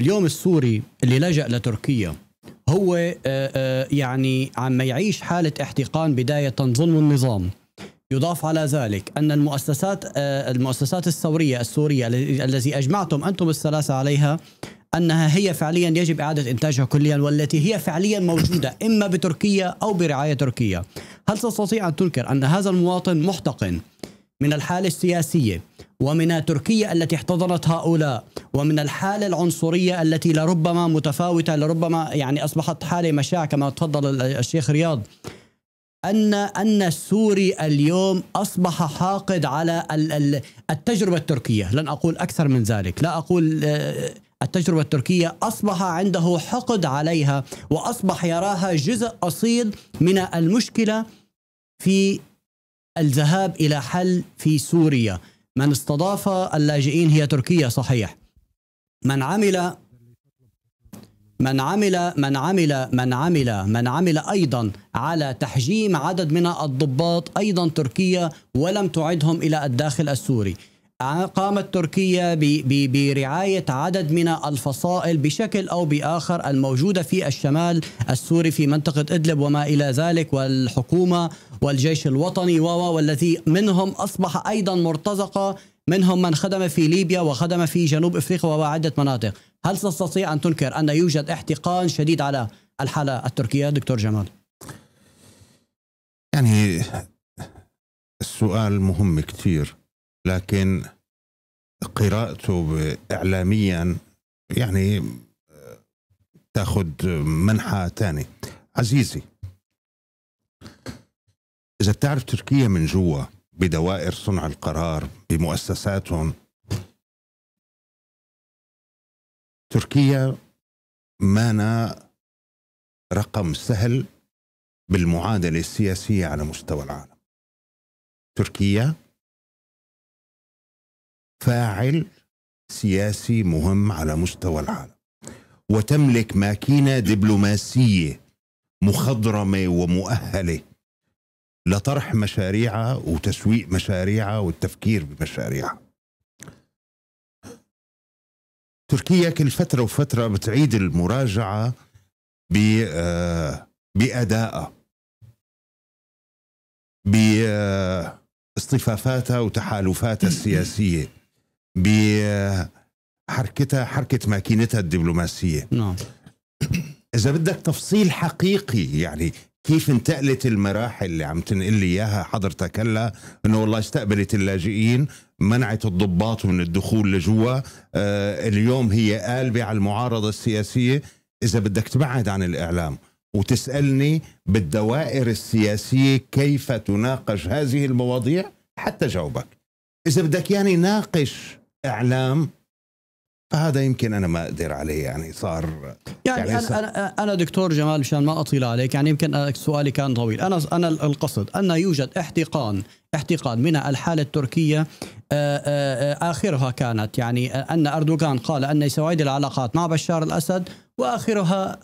اليوم السوري اللي لجأ لتركيا هو آه، آه، يعني عم يعيش حالة احتقان بداية ظلم النظام يضاف على ذلك أن المؤسسات آه، المؤسسات الثورية السورية الذي أجمعتم أنتم الثلاثة عليها أنها هي فعليا يجب إعادة إنتاجها كليا والتي هي فعليا موجودة إما بتركيا أو برعاية تركيا هل تستطيع أن تنكر أن هذا المواطن محتقن من الحالة السياسية ومن تركيا التي احتضنت هؤلاء ومن الحالة العنصرية التي لربما متفاوتة لربما يعني أصبحت حالة مشاع كما تفضل الشيخ رياض أن أن السوري اليوم أصبح حاقد على التجربة التركية لن أقول أكثر من ذلك لا أقول آه، التجربة التركية أصبح عنده حقد عليها وأصبح يراها جزء أصيل من المشكلة في الذهاب الى حل في سوريا من استضاف اللاجئين هي تركيا صحيح من عمل من عمل من عمل من عمل من عمل ايضا على تحجيم عدد من الضباط ايضا تركيا ولم تعدهم الى الداخل السوري قامت تركيا برعاية عدد من الفصائل بشكل أو بآخر الموجودة في الشمال السوري في منطقة إدلب وما إلى ذلك والحكومة والجيش الوطني والذي منهم أصبح أيضا مرتزقة منهم من خدم في ليبيا وخدم في جنوب إفريقيا وعدة مناطق هل تستطيع أن تنكر أن يوجد احتقان شديد على الحالة التركية دكتور جمال يعني السؤال مهم كثير لكن قراءته إعلاميا يعني آه، تاخذ منحى ثاني عزيزي إذا بتعرف تركيا من جوا بدوائر صنع القرار بمؤسساتهم تركيا مانا رقم سهل بالمعادلة السياسية على مستوى العالم تركيا فاعل سياسي مهم على مستوى العالم وتملك ماكينه دبلوماسيه مخضرمه ومؤهله لطرح مشاريعها وتسويق مشاريعها والتفكير بمشاريعها تركيا كل فترة وفترة بتعيد المراجعة آه، بأدائها باصطفافاتها آه، وتحالفاتها السياسية بحركتها حركه ماكينتها الدبلوماسيه نعم اذا بدك تفصيل حقيقي يعني كيف انتقلت المراحل اللي عم تنقل لي اياها حضرتك هلا انه والله استقبلت اللاجئين منعت الضباط من الدخول لجوا آه اليوم هي قالبه على المعارضه السياسيه اذا بدك تبعد عن الاعلام وتسالني بالدوائر السياسيه كيف تناقش هذه المواضيع حتى جاوبك اذا بدك يعني ناقش اعلام فهذا يمكن انا ما اقدر عليه يعني صار يعني, يعني انا انا انا دكتور جمال مشان ما اطيل عليك يعني يمكن سؤالي كان طويل انا انا القصد ان يوجد احتقان احتقان من الحاله التركيه آه، آه، آه، اخرها كانت يعني ان اردوغان قال ان سيعيد العلاقات مع بشار الاسد واخرها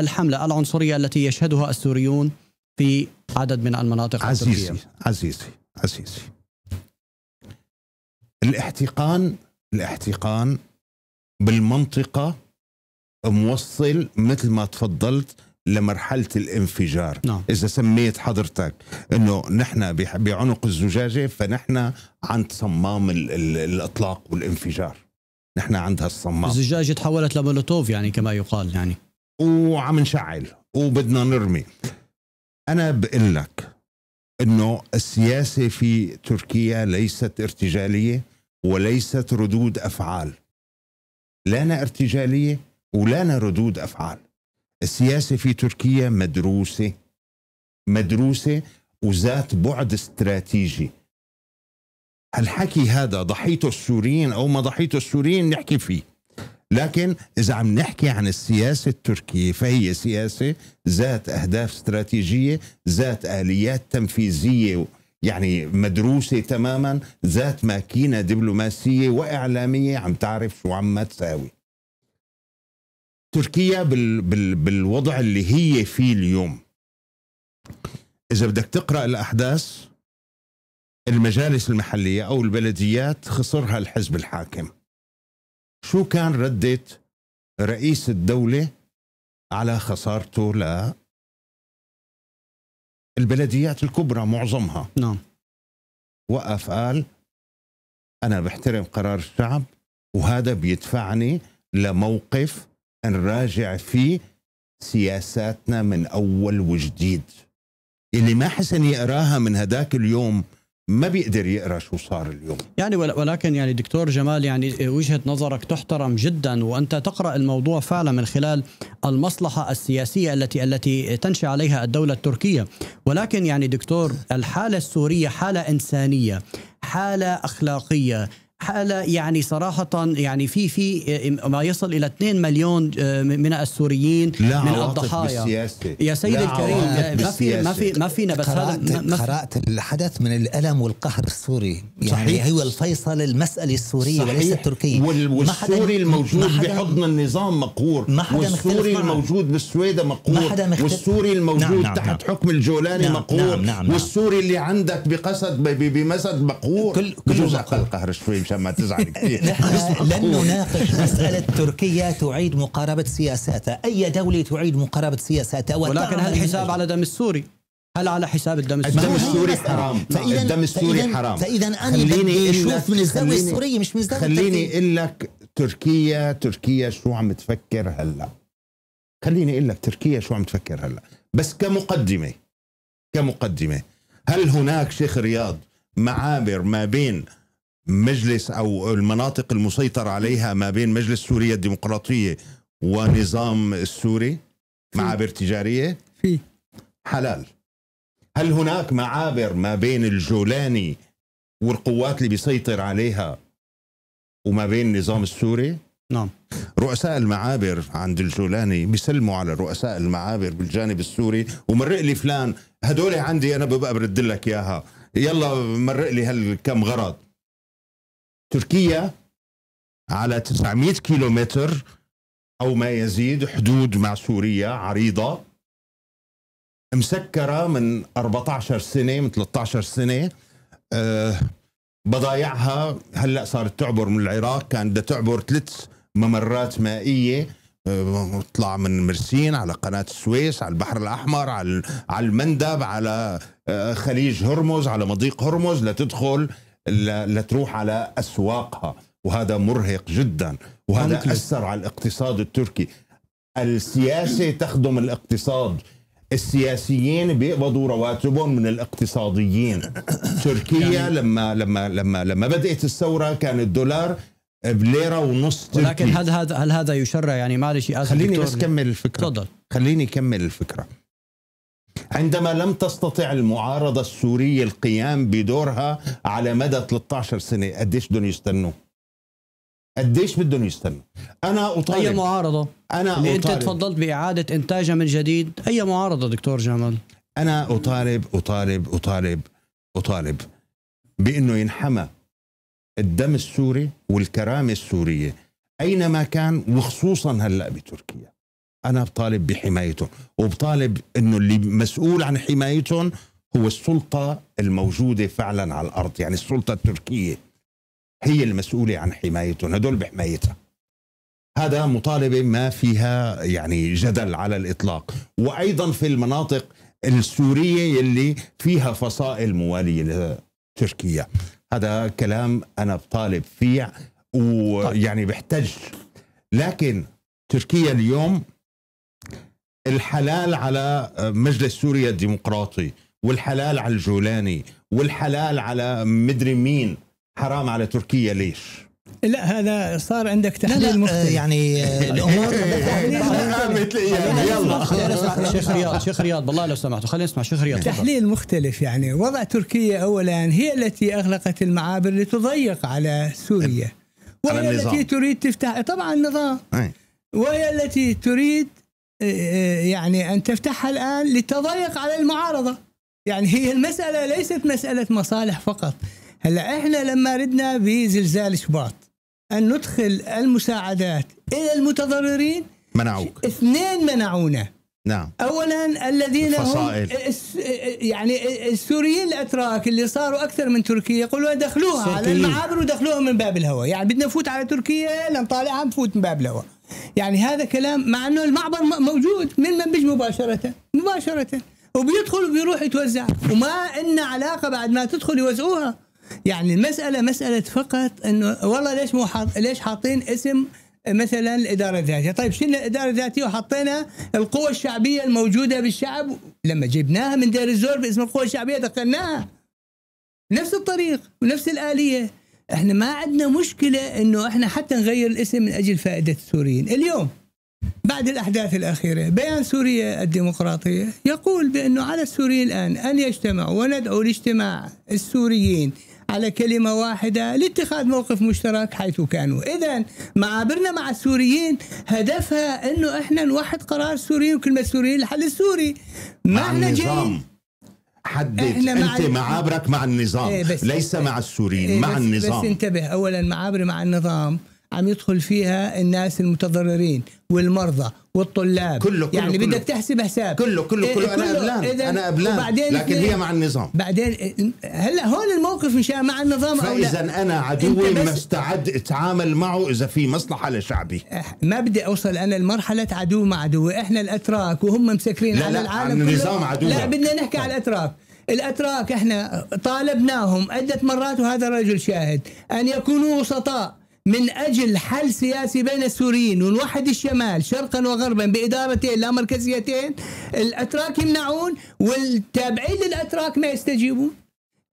الحمله العنصريه التي يشهدها السوريون في عدد من المناطق عزيزي التركية. عزيزي عزيزي الاحتقان الاحتقان بالمنطقه موصل مثل ما تفضلت لمرحله الانفجار نعم. اذا سميت حضرتك انه نحن بعنق الزجاجه فنحن عند صمام الاطلاق والانفجار نحن عند هالصمام الزجاجه تحولت لمولوتوف يعني كما يقال يعني وعم نشعل وبدنا نرمي انا بقول لك انه السياسه في تركيا ليست ارتجاليه وليست ردود افعال لانا ارتجاليه ولانا ردود افعال السياسه في تركيا مدروسه مدروسه وذات بعد استراتيجي هالحكي هذا ضحيته السوريين او ما ضحيته السوريين نحكي فيه لكن اذا عم نحكي عن السياسه التركيه فهي سياسه ذات اهداف استراتيجيه ذات اليات تنفيذيه يعني مدروسة تماما ذات ماكينة دبلوماسية وإعلامية عم تعرف شو عم تساوي تركيا بال بال بالوضع اللي هي فيه اليوم إذا بدك تقرأ الأحداث المجالس المحلية أو البلديات خسرها الحزب الحاكم شو كان ردة رئيس الدولة على خسارته البلديات الكبرى معظمها نعم وقف قال أنا بحترم قرار الشعب وهذا بيدفعني لموقف نراجع فيه سياساتنا من أول وجديد اللي ما حسن يقراها من هداك اليوم ما بيقدر يقرا شو صار اليوم يعني ولكن يعني دكتور جمال يعني وجهه نظرك تحترم جدا وانت تقرا الموضوع فعلا من خلال المصلحه السياسيه التي التي تنشا عليها الدوله التركيه ولكن يعني دكتور الحاله السوريه حاله انسانيه حاله اخلاقيه الحاله يعني صراحه يعني في في ما يصل الى 2 مليون آه، من السوريين لا من الضحايا بالسياسة. يا سيدي الكريم ما في ما في ما فينا بس قرأت في قرات الحدث من الالم والقهر السوري يعني صحيح. هو الفيصل المساله السوريه وليس التركيه والسوري الموجود بحضن النظام مقهور والسوري الموجود بالسويدة مقهور والسوري نعم، الموجود نعم تحت نعم. حكم الجولاني نعم مقهور نعم نعم, نعم. والسوري اللي عندك بقسد بمسد مقهور كل كل قهر شوي مش ما تزعل كثير لن نناقش مسألة تركيا تعيد مقاربة سياساتها أي دولة تعيد مقاربة سياساتها ولكن هل حساب على دم السوري هل على حساب الدم السوري؟ الدم السوري حرام الدم السوري حرام فإذا أنا خليني أشوف من الزاوية السورية مش من الزاوية خليني أقول لك تركيا تركيا شو عم تفكر هلا خليني أقول لك تركيا شو عم تفكر هلا بس كمقدمة كمقدمة هل هناك شيخ رياض معابر ما بين مجلس أو المناطق المسيطر عليها ما بين مجلس سوريا الديمقراطية ونظام السوري معابر تجارية؟ في حلال هل هناك معابر ما بين الجولاني والقوات اللي بيسيطر عليها وما بين النظام السوري؟ نعم رؤساء المعابر عند الجولاني بيسلموا على رؤساء المعابر بالجانب السوري ومرق لي فلان هدول عندي انا ببقى برد لك اياها يلا مرق لي هالكم غرض تركيا على 900 كيلومتر أو ما يزيد حدود مع سوريا عريضة مسكرة من 14 سنة من 13 سنة أه بضايعها هلا صارت تعبر من العراق كانت بدها تعبر ثلاث ممرات مائيه آه، طلع من مرسين على قناة السويس على البحر الأحمر على على المندب على آه، خليج هرمز على مضيق هرمز لتدخل لتروح على أسواقها وهذا مرهق جدا وهذا أثر على الاقتصاد التركي السياسة تخدم الاقتصاد السياسيين بيقبضوا رواتبهم من الاقتصاديين تركيا يعني لما لما لما لما بدات الثوره كان الدولار بليره ونص ولكن هل هذا هل هذا يشرع يعني معلش خليني بس كمل الفكره تفضل خليني كمل الفكره عندما لم تستطع المعارضة السورية القيام بدورها على مدى 13 سنة قديش بدهم يستنوا قديش بدهم يستنوا انا اطالب اي معارضه انا اللي انت تفضلت باعاده انتاجها من جديد اي معارضه دكتور جمال انا اطالب اطالب اطالب اطالب بانه ينحمى الدم السوري والكرامه السوريه اينما كان وخصوصا هلا بتركيا أنا بطالب بحمايتهم وبطالب أنه اللي مسؤول عن حمايتهم هو السلطة الموجودة فعلا على الأرض يعني السلطة التركية هي المسؤولة عن حمايتهم هدول بحمايتها هذا مطالبة ما فيها يعني جدل على الإطلاق وأيضا في المناطق السورية اللي فيها فصائل موالية لتركيا هذا كلام أنا بطالب فيه ويعني بحتج لكن تركيا اليوم الحلال على مجلس سوريا الديمقراطي والحلال على الجولاني والحلال على مدري مين حرام على تركيا ليش؟ لا هذا صار عندك تحليل لا لا آه، مختلف يعني آه، الامور يلا شيخ رياض شيخ رياض بالله لو سمحتوا خلينا نسمع شيخ رياض تحليل مختلف يعني وضع تركيا اولا هي التي اغلقت المعابر لتضيق على سوريا وهي التي تريد تفتح طبعا النظام وهي التي تريد يعني أن تفتحها الآن لتضيق على المعارضة يعني هي المسألة ليست مسألة مصالح فقط هلا احنا لما ردنا بزلزال شباط أن ندخل المساعدات إلى المتضررين منعوك اثنين منعونا نعم اولا الذين الفصائل. هم يعني السوريين الاتراك اللي صاروا اكثر من تركيا يقولوا دخلوها على المعابر ودخلوها من باب الهواء يعني بدنا نفوت على تركيا لنطالعها نفوت من باب الهواء يعني هذا كلام مع انه المعبر موجود من منبج مباشره مباشره وبيدخل وبيروح يتوزع وما لنا علاقه بعد ما تدخل يوزعوها يعني المساله مساله فقط انه والله ليش مو حاط ليش حاطين اسم مثلا الاداره الذاتيه، طيب شلنا الاداره الذاتيه وحطينا القوى الشعبيه الموجوده بالشعب لما جبناها من دير الزور باسم القوى الشعبيه دخلناها نفس الطريق ونفس الاليه احنا ما عندنا مشكله انه احنا حتى نغير الاسم من اجل فائده السوريين اليوم بعد الأحداث الأخيرة بيان سوريا الديمقراطية يقول بأنه على السوريين الآن أن يجتمعوا وندعو لاجتماع السوريين على كلمة واحدة لاتخاذ موقف مشترك حيث كانوا إذا معابرنا مع السوريين هدفها أنه إحنا نوحد قرار السوريين وكلمة السوريين الحل السوري ما إحنا جايين حدد انت معابرك مع النظام إيه ليس مع السوريين إيه مع بس النظام بس انتبه اولا معابري مع النظام عم يدخل فيها الناس المتضررين والمرضى والطلاب كله, كله يعني كله بدك تحسب حساب كله كله كله, انا ابلان انا وبعدين لكن هي مع النظام بعدين هلا هون الموقف مشان مع النظام او لا فاذا انا عدوي مستعد اتعامل معه اذا في مصلحه لشعبي ما بدي اوصل انا لمرحله عدو مع عدوي احنا الاتراك وهم مسكرين لا على لا العالم عن النظام عدو لا بدنا نحكي على الاتراك الاتراك احنا طالبناهم عده مرات وهذا الرجل شاهد ان يكونوا وسطاء من أجل حل سياسي بين السوريين ونوحد الشمال شرقا وغربا بإدارتين لا مركزيتين الأتراك يمنعون والتابعين للأتراك ما يستجيبون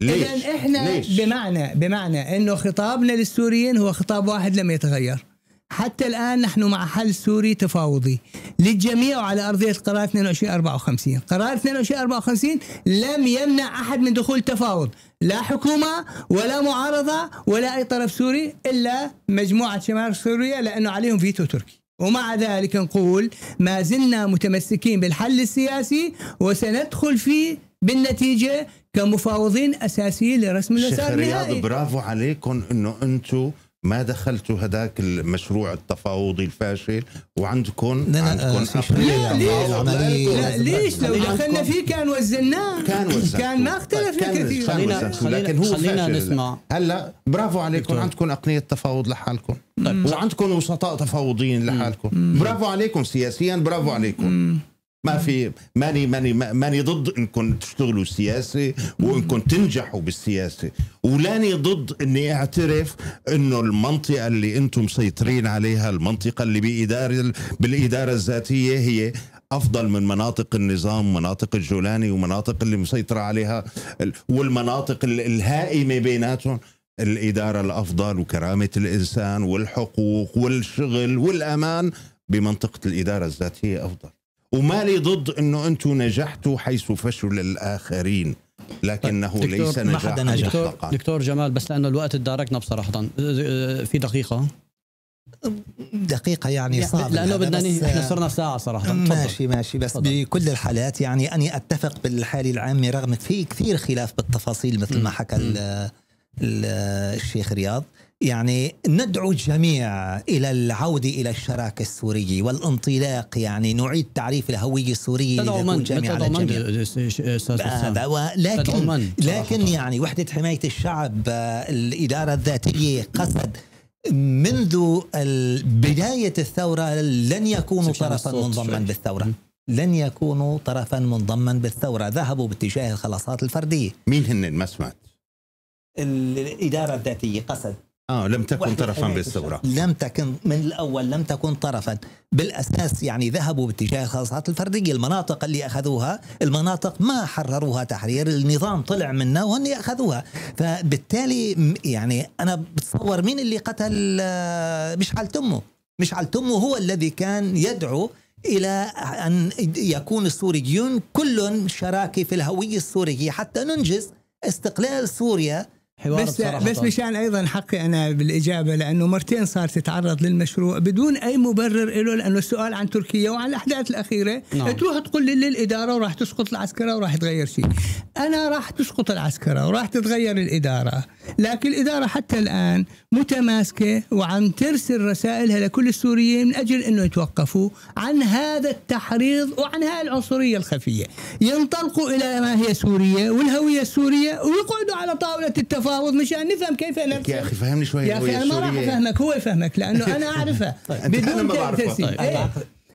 ليش؟ إذن إحنا ليش؟ بمعنى بمعنى أنه خطابنا للسوريين هو خطاب واحد لم يتغير حتى الآن نحن مع حل سوري تفاوضي للجميع وعلى أرضية القرار 2254 قرار 2254 لم يمنع أحد من دخول تفاوض لا حكومة ولا معارضة ولا أي طرف سوري إلا مجموعة شمال سوريا لأنه عليهم فيتو تركي ومع ذلك نقول ما زلنا متمسكين بالحل السياسي وسندخل فيه بالنتيجة كمفاوضين أساسيين لرسم المسار النهائي برافو عليكم أنه أنتم ما دخلتوا هذاك المشروع التفاوضي الفاشل وعندكم عندكم آه، لا لا ليش لو دخلنا فيه كان وزناه كان وزناه كان ما اختلفنا كثير خلينا لكن هو خلينا نسمع هلا برافو عليكم عندكم اقنيه تفاوض لحالكم طيب. وعندكم وسطاء تفاوضيين لحالكم برافو عليكم سياسيا برافو عليكم ما في ماني ماني ماني ضد انكم تشتغلوا سياسه وانكم تنجحوا بالسياسه ولاني ضد اني اعترف انه المنطقه اللي انتم مسيطرين عليها المنطقه اللي باداره بالاداره الذاتيه هي افضل من مناطق النظام مناطق الجولاني ومناطق اللي مسيطره عليها والمناطق الهائمه بيناتهم الاداره الافضل وكرامه الانسان والحقوق والشغل والامان بمنطقه الاداره الذاتيه افضل ومالي ضد انه انتم نجحتوا حيث فشل الاخرين لكنه طيب، ليس نجاح نجح دكتور, دكتور, دكتور جمال بس لانه الوقت تداركنا بصراحه آه، في دقيقه دقيقة يعني, يعني صعب لأنه يعني، بدنا احنا آه، صرنا ساعة صراحة ماشي ماشي بس فضل. بكل الحالات يعني أني أتفق بالحالة العامة رغم في كثير خلاف بالتفاصيل مثل ما حكى الشيخ رياض يعني ندعو الجميع الى العوده الى الشراكه السوريه والانطلاق يعني نعيد تعريف الهويه السوريه تدعو من تدعو من لكن من لكن يعني وحده حمايه الشعب الاداره الذاتيه قصد منذ بدايه الثوره لن يكونوا طرفا منضما بالثوره لن يكونوا طرفا منضما بالثوره ذهبوا باتجاه الخلاصات الفرديه مين هن ما سمعت الاداره الذاتيه قصد اه لم تكن طرفا بالثوره لم تكن من الاول لم تكن طرفا بالاساس يعني ذهبوا باتجاه الخلاصات الفرديه المناطق اللي اخذوها المناطق ما حرروها تحرير النظام طلع منها وهن اخذوها فبالتالي يعني انا بتصور مين اللي قتل آه، مشعل تمه مشعل تمه هو الذي كان يدعو الى ان يكون السوريون كل شراكه في الهويه السوريه حتى ننجز استقلال سوريا حوار بس بس مشان ايضا حقي انا بالاجابه لانه مرتين صار تتعرض للمشروع بدون اي مبرر له لانه السؤال عن تركيا وعن الاحداث الاخيره نعم. تروح تقول لي للاداره وراح تسقط العسكره وراح تغير شيء انا راح تسقط العسكره وراح تتغير الاداره لكن الإدارة حتى الآن متماسكة وعم ترسل رسائلها لكل السوريين من أجل أنه يتوقفوا عن هذا التحريض وعن هذه العنصرية الخفية ينطلقوا إلى ما هي سورية والهوية السورية ويقعدوا على طاولة التفاوض مشان نفهم كيف نرسل يا أخي فهمني شوي يا أخي أنا ما راح أفهمك هو يفهمك لأنه أنا أعرفها بدون طيب. تسيء إيه. طيب.